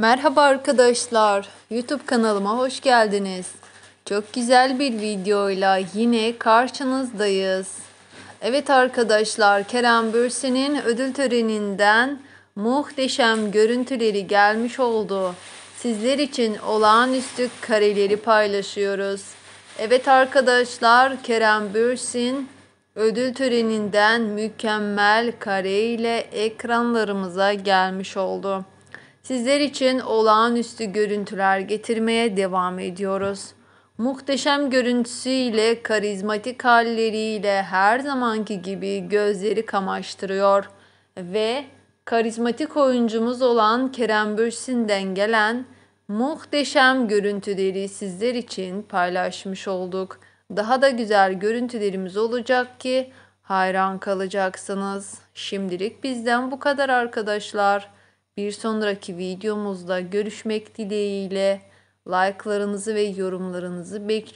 Merhaba arkadaşlar. YouTube kanalıma hoş geldiniz. Çok güzel bir videoyla yine karşınızdayız. Evet arkadaşlar, Kerem Bürsin'in ödül töreninden muhteşem görüntüleri gelmiş oldu. Sizler için olağanüstü kareleri paylaşıyoruz. Evet arkadaşlar, Kerem Bürsin ödül töreninden mükemmel kareyle ekranlarımıza gelmiş oldu. Sizler için olağanüstü görüntüler getirmeye devam ediyoruz. Muhteşem görüntüsüyle, karizmatik halleriyle her zamanki gibi gözleri kamaştırıyor ve karizmatik oyuncumuz olan Kerem Bürsin'den gelen muhteşem görüntüleri sizler için paylaşmış olduk. Daha da güzel görüntülerimiz olacak ki hayran kalacaksınız. Şimdilik bizden bu kadar arkadaşlar. Bir sonraki videomuzda görüşmek dileğiyle like'larınızı ve yorumlarınızı bekliyorum.